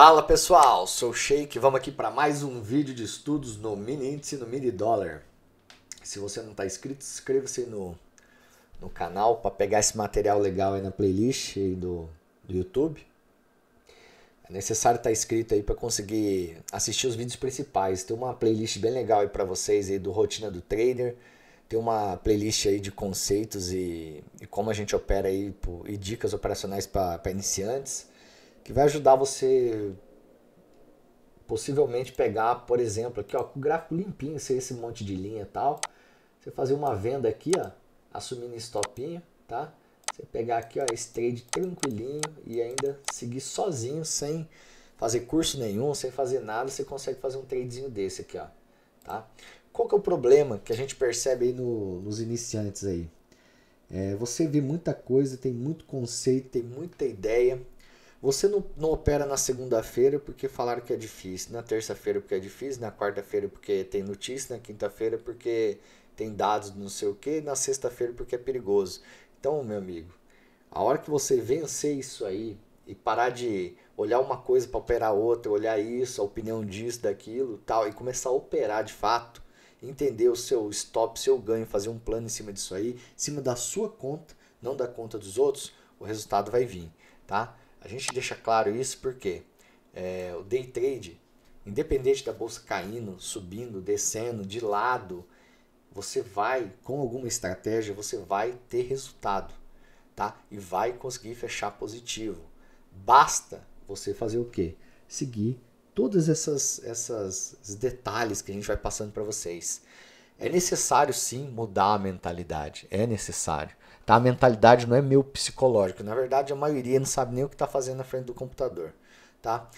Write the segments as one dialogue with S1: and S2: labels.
S1: Fala pessoal, sou o Sheik, vamos aqui para mais um vídeo de estudos no mini índice no mini dólar. Se você não está inscrito, inscreva-se no, no canal para pegar esse material legal aí na playlist do, do YouTube. É necessário estar tá inscrito aí para conseguir assistir os vídeos principais. Tem uma playlist bem legal aí para vocês aí do Rotina do Trader. Tem uma playlist aí de conceitos e, e como a gente opera aí e dicas operacionais para iniciantes que vai ajudar você possivelmente pegar, por exemplo, aqui ó, com o gráfico limpinho, sem esse monte de linha e tal, você fazer uma venda aqui, ó, assumindo topinho tá? Você pegar aqui, ó, esse trade tranquilinho e ainda seguir sozinho, sem fazer curso nenhum, sem fazer nada, você consegue fazer um tradezinho desse aqui, ó, tá? Qual que é o problema que a gente percebe aí no, nos iniciantes aí? É, você vê muita coisa, tem muito conceito, tem muita ideia, você não, não opera na segunda-feira porque falaram que é difícil, na terça-feira porque é difícil, na quarta-feira porque tem notícia, na quinta-feira porque tem dados não sei o que, na sexta-feira porque é perigoso. Então, meu amigo, a hora que você vencer isso aí e parar de olhar uma coisa para operar outra, olhar isso, a opinião disso, daquilo, tal, e começar a operar de fato, entender o seu stop, seu ganho, fazer um plano em cima disso aí, em cima da sua conta, não da conta dos outros, o resultado vai vir, tá? A gente deixa claro isso porque é, o day trade, independente da bolsa caindo, subindo, descendo, de lado, você vai, com alguma estratégia, você vai ter resultado, tá? E vai conseguir fechar positivo. Basta você fazer o quê? Seguir todas essas essas detalhes que a gente vai passando para vocês. É necessário sim mudar a mentalidade, é necessário. Tá? A mentalidade não é meu psicológico. Na verdade, a maioria não sabe nem o que está fazendo na frente do computador. Tá?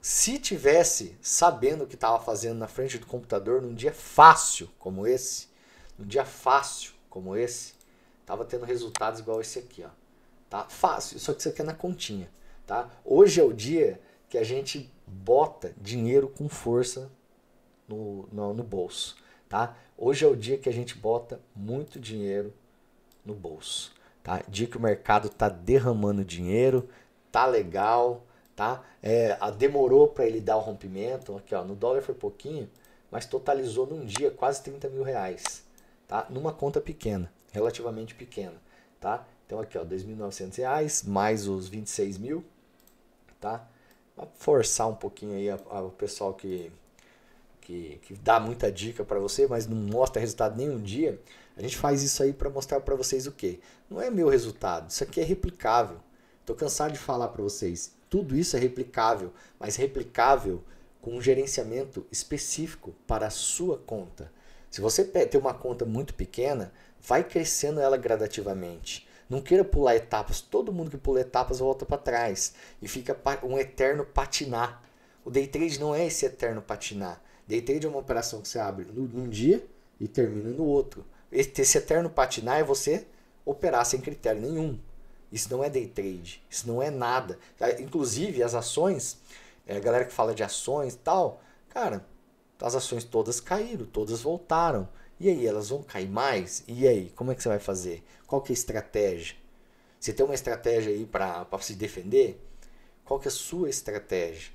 S1: Se tivesse sabendo o que estava fazendo na frente do computador num dia fácil como esse, num dia fácil como esse, tava tendo resultados igual esse aqui, ó. Tá fácil, só que isso aqui é na continha, tá? Hoje é o dia que a gente bota dinheiro com força no, no, no bolso, tá? Hoje é o dia que a gente bota muito dinheiro no bolso, tá? Dia que o mercado tá derramando dinheiro, tá legal, tá? É, demorou para ele dar o rompimento, aqui ó, no dólar foi pouquinho, mas totalizou num dia quase 30 mil reais, tá? Numa conta pequena, relativamente pequena, tá? Então aqui ó, 2.900 reais mais os 26 mil, tá? Vou forçar um pouquinho aí o pessoal que que, que dá muita dica para você, mas não mostra resultado nenhum dia, a gente faz isso aí para mostrar para vocês o quê? Não é meu resultado, isso aqui é replicável. Estou cansado de falar para vocês, tudo isso é replicável, mas replicável com um gerenciamento específico para a sua conta. Se você tem uma conta muito pequena, vai crescendo ela gradativamente. Não queira pular etapas. Todo mundo que pula etapas volta para trás e fica um eterno patinar. O day trade não é esse eterno patinar. Day trade é uma operação que você abre num dia e termina no outro. Esse eterno patinar é você operar sem critério nenhum. Isso não é day trade, isso não é nada. É, inclusive, as ações, é, a galera que fala de ações e tal, cara, as ações todas caíram, todas voltaram. E aí, elas vão cair mais? E aí, como é que você vai fazer? Qual que é a estratégia? Você tem uma estratégia aí para se defender? Qual que é a sua estratégia?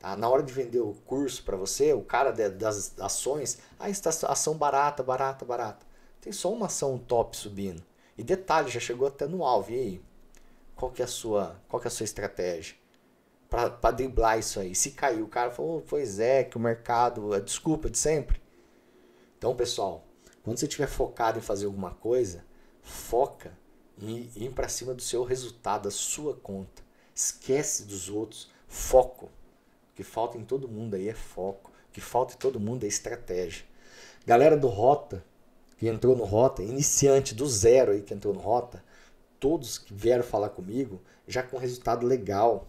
S1: Tá? Na hora de vender o curso para você, o cara de, das ações, ah, está ação barata, barata, barata. Tem só uma ação top subindo. E detalhe, já chegou até no alvo. E aí? Qual que é a sua, qual que é a sua estratégia? Para driblar isso aí. Se caiu, o cara falou, oh, pois é, que o mercado, é desculpa de sempre. Então, pessoal, quando você estiver focado em fazer alguma coisa, foca em ir para cima do seu resultado, da sua conta. Esquece dos outros, foco que falta em todo mundo aí é foco. O que falta em todo mundo é estratégia. Galera do Rota, que entrou no Rota, iniciante do zero aí que entrou no Rota, todos que vieram falar comigo já com resultado legal.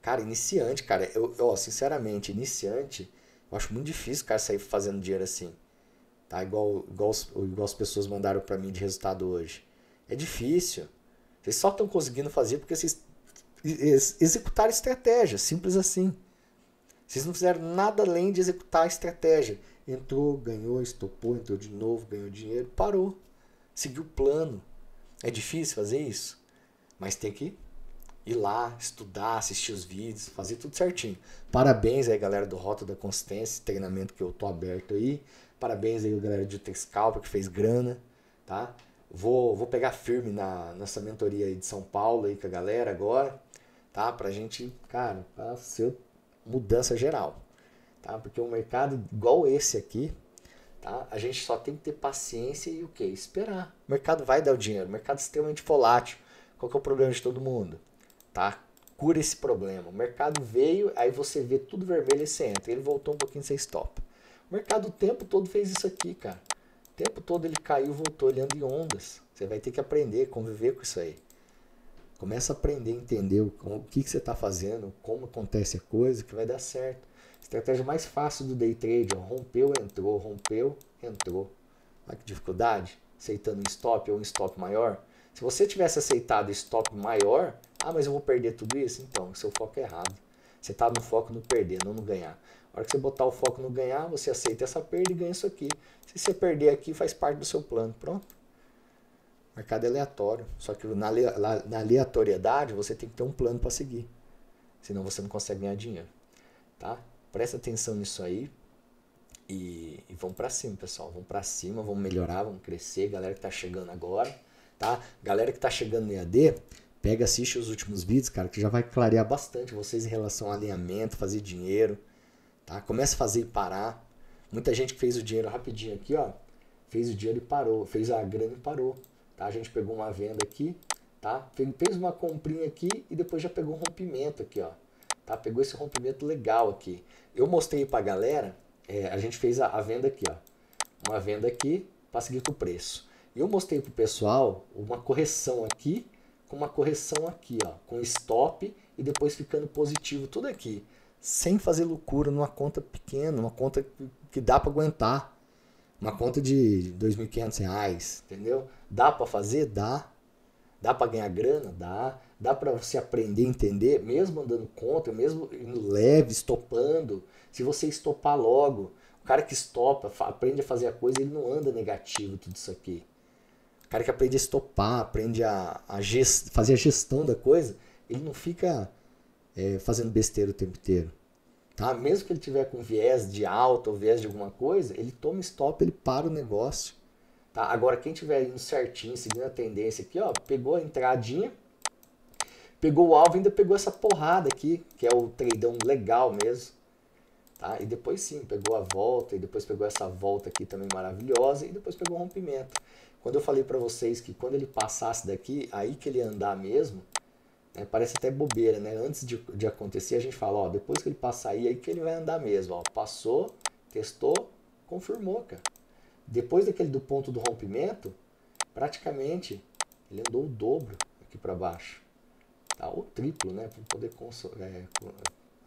S1: Cara, iniciante, cara, eu, eu sinceramente, iniciante, eu acho muito difícil, cara, sair fazendo dinheiro assim. Tá? Igual, igual, igual as pessoas mandaram para mim de resultado hoje. É difícil. Vocês só estão conseguindo fazer porque vocês executaram estratégia, simples assim. Vocês não fizeram nada além de executar a estratégia. Entrou, ganhou, estopou, entrou de novo, ganhou dinheiro, parou. Seguiu o plano. É difícil fazer isso, mas tem que ir lá, estudar, assistir os vídeos, fazer tudo certinho. Parabéns aí, galera do Rota da Consistência, treinamento que eu tô aberto aí. Parabéns aí, galera de texcalpa que fez grana, tá? Vou, vou pegar firme na nossa mentoria aí de São Paulo aí com a galera agora, tá? Pra gente, cara, pra seu mudança geral, tá? Porque um mercado igual esse aqui, tá? A gente só tem que ter paciência e o que? Esperar. O mercado vai dar o dinheiro, o mercado é extremamente volátil. Qual que é o problema de todo mundo? Tá? Cura esse problema. O mercado veio, aí você vê tudo vermelho e você entra. Ele voltou um pouquinho, você stop. O mercado o tempo todo fez isso aqui, cara. O tempo todo ele caiu, voltou, olhando em ondas. Você vai ter que aprender, conviver com isso aí. Começa a aprender, entender o, o que, que você está fazendo, como acontece a coisa, que vai dar certo. Estratégia mais fácil do day trade, ó, é rompeu, entrou, rompeu, entrou. Olha que dificuldade, aceitando um stop ou um stop maior. Se você tivesse aceitado stop maior, ah, mas eu vou perder tudo isso? Então, seu foco é errado. Você está no foco no perder, não no ganhar. A hora que você botar o foco no ganhar, você aceita essa perda e ganha isso aqui. Se você perder aqui, faz parte do seu plano. Pronto. Mercado é aleatório. Só que na, na aleatoriedade você tem que ter um plano para seguir. Senão você não consegue ganhar dinheiro. Tá? Presta atenção nisso aí. E, e vamos para cima, pessoal. Vamos para cima, vamos melhorar, vamos crescer. Galera que tá chegando agora, tá? Galera que tá chegando no EAD, pega, assiste os últimos vídeos, cara, que já vai clarear bastante vocês em relação ao alinhamento, fazer dinheiro, tá? Começa a fazer e parar. Muita gente que fez o dinheiro rapidinho aqui, ó, fez o dinheiro e parou, fez a grana e parou. Tá? A gente pegou uma venda aqui, tá? fez uma comprinha aqui e depois já pegou um rompimento aqui. Ó, tá? Pegou esse rompimento legal aqui. Eu mostrei para a galera, é, a gente fez a, a venda aqui. Ó, uma venda aqui para seguir com o preço. Eu mostrei para o pessoal uma correção aqui, com uma correção aqui, ó, com stop e depois ficando positivo tudo aqui, sem fazer loucura numa conta pequena, uma conta que dá para aguentar, uma conta de R$ 2.500, entendeu? Dá para fazer? Dá. Dá para ganhar grana? Dá. Dá para você aprender, entender, mesmo andando contra, mesmo indo leve, estopando. Se você estopar logo, o cara que estopa, aprende a fazer a coisa, ele não anda negativo tudo isso aqui. O cara que aprende a estopar, aprende a, a fazer a gestão da coisa, ele não fica é, fazendo besteira o tempo inteiro. Tá? Mesmo que ele tiver com viés de alta ou viés de alguma coisa, ele toma stop, ele para o negócio. Tá? Agora, quem tiver indo certinho, seguindo a tendência aqui, ó, pegou a entradinha, pegou o alvo ainda pegou essa porrada aqui, que é o treidão legal mesmo. Tá? E depois sim, pegou a volta, e depois pegou essa volta aqui também maravilhosa, e depois pegou o rompimento. Quando eu falei para vocês que quando ele passasse daqui, aí que ele ia andar mesmo, é, parece até bobeira, né? Antes de, de acontecer, a gente fala, ó, depois que ele passar aí, aí que ele vai andar mesmo. Ó, passou, testou, confirmou, cara. Depois daquele do ponto do rompimento, praticamente ele andou o dobro aqui para baixo. Tá? Ou triplo, né? Para poder é,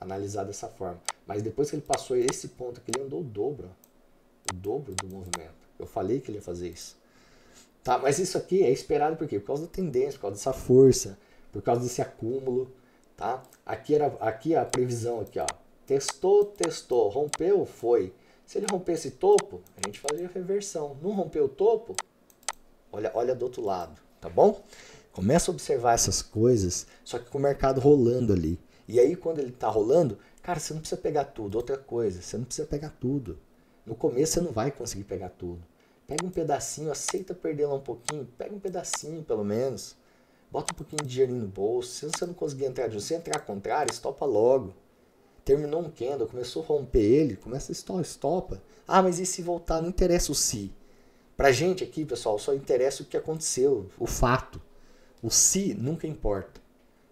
S1: analisar dessa forma. Mas depois que ele passou esse ponto aqui, ele andou o dobro. Ó, o dobro do movimento. Eu falei que ele ia fazer isso. Tá, mas isso aqui é esperado por quê? Por causa da tendência, por causa dessa força por causa desse acúmulo, tá? Aqui era aqui a previsão aqui, ó. Testou, testou, rompeu, foi. Se ele rompesse esse topo, a gente fazia reversão. Não rompeu o topo, olha, olha do outro lado, tá bom? Começa a observar essas coisas, só que com o mercado rolando ali. E aí quando ele tá rolando, cara, você não precisa pegar tudo. Outra coisa, você não precisa pegar tudo. No começo você não vai conseguir pegar tudo. Pega um pedacinho, aceita perder lá um pouquinho, pega um pedacinho pelo menos Bota um pouquinho de dinheiro no bolso. Se você não conseguir entrar de você entrar contrário, estopa logo. Terminou um candle, começou a romper ele, começa a estopa, estopa. Ah, mas e se voltar? Não interessa o se. Pra gente aqui, pessoal, só interessa o que aconteceu, o fato. O se nunca importa,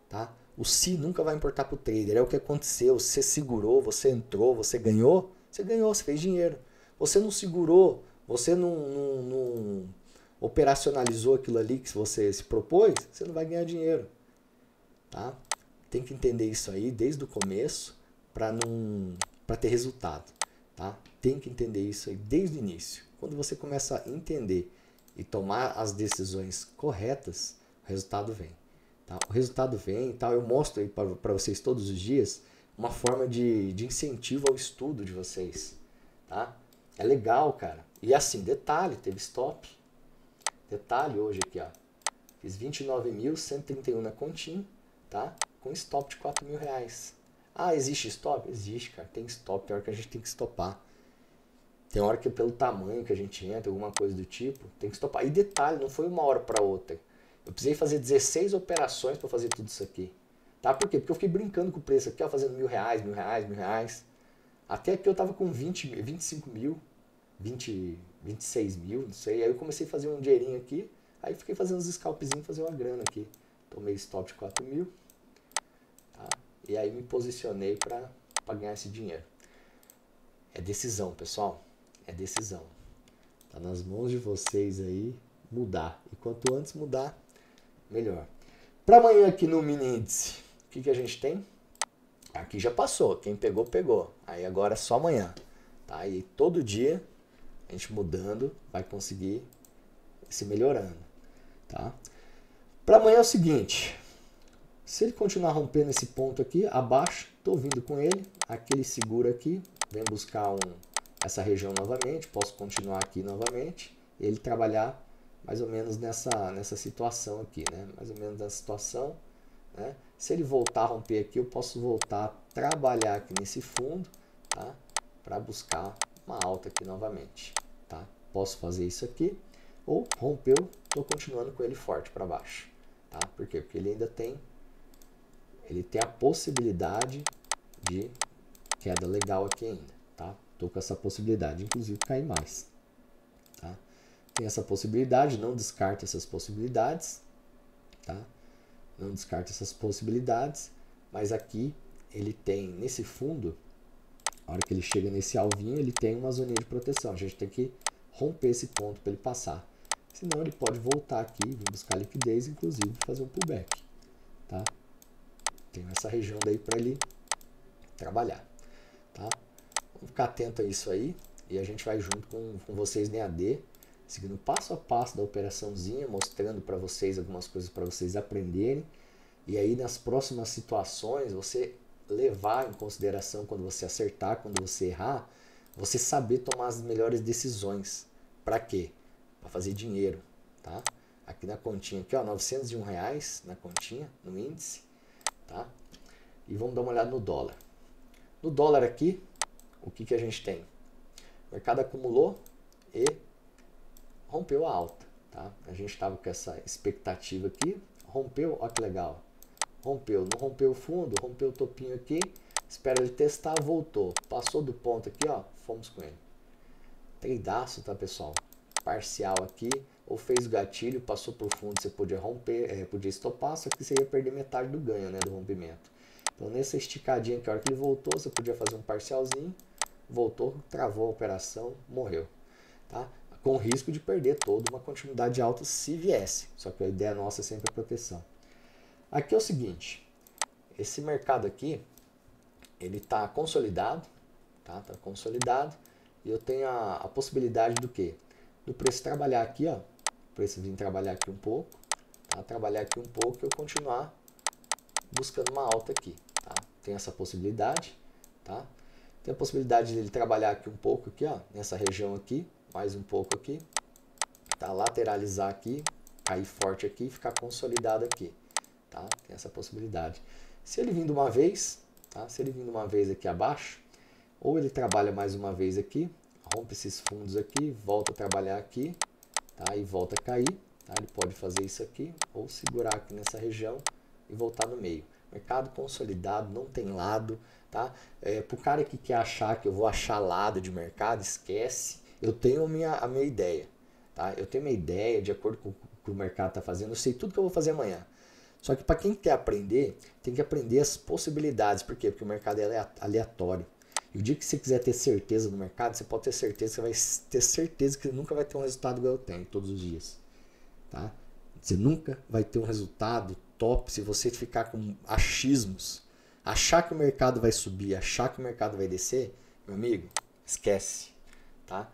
S1: tá? O se nunca vai importar pro trader, é o que aconteceu. Você segurou, você entrou, você ganhou, você ganhou, você fez dinheiro. Você não segurou, você não, não, não operacionalizou aquilo ali que você se propôs, você não vai ganhar dinheiro. Tá? Tem que entender isso aí desde o começo para não para ter resultado, tá? Tem que entender isso aí desde o início. Quando você começa a entender e tomar as decisões corretas, o resultado vem. Tá? O resultado vem e tá? tal. Eu mostro aí para vocês todos os dias uma forma de, de incentivo ao estudo de vocês. Tá? É legal, cara. E assim, detalhe, teve stop. Detalhe hoje aqui, ó. Fiz 29.131 na continha, tá? Com stop de 4 mil reais. Ah, existe stop? Existe, cara. Tem stop. Tem hora que a gente tem que stopar. Tem hora que pelo tamanho que a gente entra, alguma coisa do tipo, tem que stopar. E detalhe, não foi uma hora para outra. Eu precisei fazer 16 operações para fazer tudo isso aqui. Tá? Por quê? Porque eu fiquei brincando com o preço aqui, ó, fazendo mil reais, mil reais, mil reais. Até aqui eu tava com 20, 25 mil, 20, 26 mil, não sei. Aí eu comecei a fazer um dinheirinho aqui. Aí fiquei fazendo uns scalpzinhos, fazer uma grana aqui. Tomei stop de 4 mil. Tá? E aí me posicionei para ganhar esse dinheiro. É decisão, pessoal. É decisão. Tá nas mãos de vocês aí mudar. E quanto antes mudar, melhor. Para amanhã aqui no mini índice, o que, que a gente tem? Aqui já passou. Quem pegou, pegou. Aí agora é só amanhã. Tá? E todo dia a gente mudando vai conseguir se melhorando, tá? Para amanhã é o seguinte, se ele continuar rompendo esse ponto aqui, abaixo, estou vindo com ele, aqui ele segura aqui, vem buscar um, essa região novamente, posso continuar aqui novamente, ele trabalhar mais ou menos nessa, nessa situação aqui, né? mais ou menos nessa situação. Né? Se ele voltar a romper aqui, eu posso voltar a trabalhar aqui nesse fundo tá? para buscar uma alta aqui novamente posso fazer isso aqui, ou rompeu, estou continuando com ele forte para baixo. Tá? Por quê? Porque ele ainda tem, ele tem a possibilidade de queda legal aqui ainda. Tá? Estou com essa possibilidade, inclusive cair mais. Tá? Tem essa possibilidade, não descarta essas possibilidades. Tá? Não descarta essas possibilidades, mas aqui ele tem, nesse fundo, a hora que ele chega nesse alvinho, ele tem uma zoninha de proteção. A gente tem que romper esse ponto para ele passar. Senão ele pode voltar aqui, buscar liquidez, inclusive fazer um pullback. Tá? Tem essa região daí para ele trabalhar. Tá? Vamos ficar atento a isso aí e a gente vai junto com, com vocês na AD, seguindo passo a passo da operaçãozinha, mostrando para vocês algumas coisas para vocês aprenderem. E aí nas próximas situações você levar em consideração quando você acertar, quando você errar, você saber tomar as melhores decisões. Para quê? Para fazer dinheiro, tá? Aqui na continha, aqui ó, 901 reais na continha, no índice, tá? E vamos dar uma olhada no dólar. No dólar aqui, o que, que a gente tem? O mercado acumulou e rompeu a alta. Tá? A gente estava com essa expectativa aqui, rompeu, olha que legal, rompeu, não rompeu o fundo, rompeu o topinho aqui, Espera ele testar, voltou. Passou do ponto aqui, ó. Fomos com ele. Tridaço, tá, pessoal? Parcial aqui. Ou fez o gatilho, passou pro fundo, você podia romper, é, podia estopar, só que você ia perder metade do ganho, né? Do rompimento. Então, nessa esticadinha que a hora que ele voltou, você podia fazer um parcialzinho. Voltou, travou a operação, morreu. Tá? Com risco de perder toda uma continuidade alta se viesse. Só que a ideia nossa é sempre a proteção. Aqui é o seguinte. Esse mercado aqui, ele está consolidado, tá? Tá consolidado e eu tenho a, a possibilidade do que? Do preço trabalhar aqui, ó, o preço vir trabalhar aqui um pouco, tá? Trabalhar aqui um pouco e eu continuar buscando uma alta aqui, tá? Tem essa possibilidade, tá? Tem a possibilidade dele trabalhar aqui um pouco aqui, ó, nessa região aqui, mais um pouco aqui, tá? Lateralizar aqui, cair forte aqui e ficar consolidado aqui, tá? Tem essa possibilidade. Se ele vir de uma vez, Tá? Se ele vir uma vez aqui abaixo, ou ele trabalha mais uma vez aqui, rompe esses fundos aqui, volta a trabalhar aqui, tá? e volta a cair. Tá? Ele pode fazer isso aqui, ou segurar aqui nessa região e voltar no meio. Mercado consolidado, não tem lado. Tá? É, Para o cara que quer achar que eu vou achar lado de mercado, esquece. Eu tenho a minha, a minha ideia. Tá? Eu tenho uma ideia de acordo com o que o mercado está fazendo. Eu sei tudo que eu vou fazer amanhã. Só que para quem quer aprender, tem que aprender as possibilidades. Por quê? Porque o mercado é aleatório. E o dia que você quiser ter certeza no mercado, você pode ter certeza, você vai ter certeza que você nunca vai ter um resultado igual eu tenho todos os dias. Tá? Você nunca vai ter um resultado top se você ficar com achismos. Achar que o mercado vai subir, achar que o mercado vai descer, meu amigo, esquece. Tá?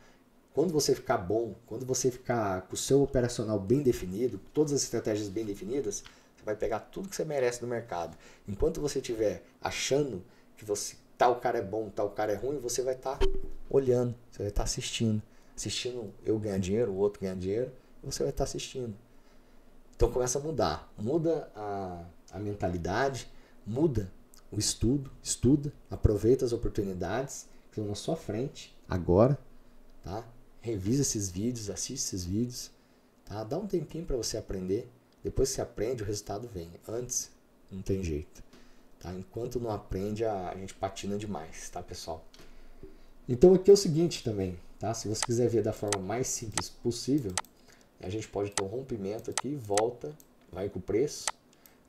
S1: Quando você ficar bom, quando você ficar com o seu operacional bem definido, todas as estratégias bem definidas, vai pegar tudo que você merece do mercado. Enquanto você estiver achando que você tal cara é bom, tal cara é ruim, você vai estar tá olhando, você vai estar tá assistindo. Assistindo eu ganhar dinheiro, o outro ganhar dinheiro, você vai estar tá assistindo. Então começa a mudar. Muda a, a mentalidade, muda o estudo, estuda, aproveita as oportunidades que estão na sua frente agora, tá? Revisa esses vídeos, assiste esses vídeos, tá? Dá um tempinho para você aprender. Depois que você aprende, o resultado vem. Antes, não tem jeito. Tá? Enquanto não aprende, a gente patina demais, tá, pessoal? Então aqui é o seguinte também, tá? Se você quiser ver da forma mais simples possível, a gente pode ter um rompimento aqui, volta, vai com o preço,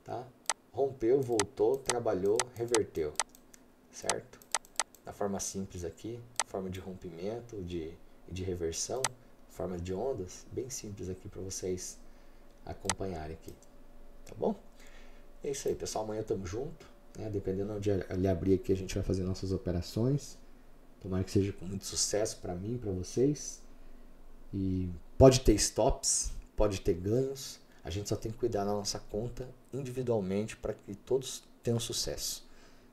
S1: tá? Rompeu, voltou, trabalhou, reverteu, certo? Da forma simples aqui, forma de rompimento, de, de reversão, forma de ondas, bem simples aqui para vocês acompanhar aqui. Tá bom? É isso aí, pessoal. Amanhã tamo junto. Né? Dependendo onde ele abrir aqui, a gente vai fazer nossas operações. Tomara que seja com muito sucesso para mim, para vocês. E pode ter stops, pode ter ganhos. A gente só tem que cuidar da nossa conta individualmente para que todos tenham sucesso.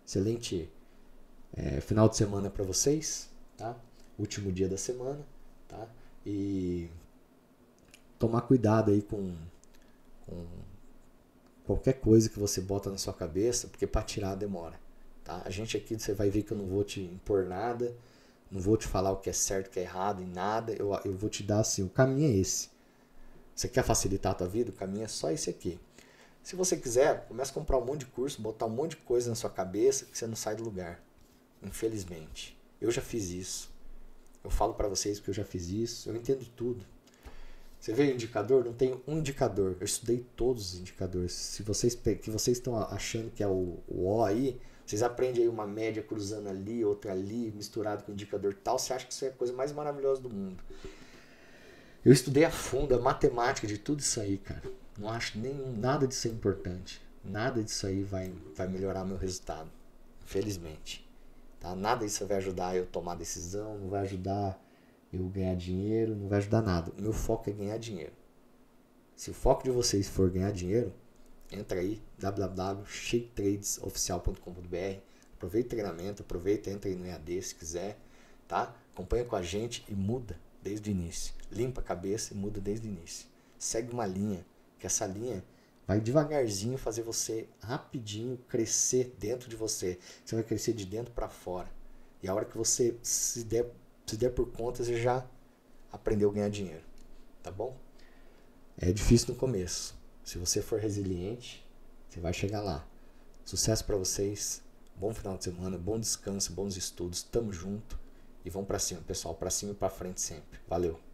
S1: Excelente é, final de semana para vocês, tá? Último dia da semana, tá? E tomar cuidado aí com com qualquer coisa que você bota na sua cabeça, porque para tirar demora. Tá? A gente aqui, você vai ver que eu não vou te impor nada, não vou te falar o que é certo, o que é errado, em nada. Eu, eu vou te dar assim, o caminho é esse. Você quer facilitar a tua vida? O caminho é só esse aqui. Se você quiser, comece a comprar um monte de curso, botar um monte de coisa na sua cabeça que você não sai do lugar. Infelizmente. Eu já fiz isso. Eu falo para vocês que eu já fiz isso. Eu entendo tudo. Você vê o indicador? Não tem um indicador. Eu estudei todos os indicadores. Se vocês que vocês estão achando que é o, o O aí, vocês aprendem aí uma média cruzando ali, outra ali, misturado com indicador tal, você acha que isso é a coisa mais maravilhosa do mundo. Eu estudei a fundo a matemática de tudo isso aí, cara. Não acho nenhum, nada disso é importante. Nada disso aí vai, vai melhorar meu resultado. Infelizmente. Tá? Nada disso vai ajudar eu tomar decisão, não vai ajudar eu ganhar dinheiro, não vai ajudar nada. Meu foco é ganhar dinheiro. Se o foco de vocês for ganhar dinheiro, entra aí www.shaketradesoficial.com.br. Aproveita o treinamento, aproveita, entra aí no EAD se quiser, tá? Acompanha com a gente e muda desde o início. Limpa a cabeça e muda desde o início. Segue uma linha, que essa linha vai devagarzinho fazer você rapidinho crescer dentro de você. Você vai crescer de dentro para fora. E a hora que você se der se der por conta, você já aprendeu a ganhar dinheiro, tá bom? É difícil no começo. Se você for resiliente, você vai chegar lá. Sucesso para vocês. Bom final de semana, bom descanso, bons estudos. Tamo junto e vamos para cima, pessoal, para cima e para frente sempre. Valeu.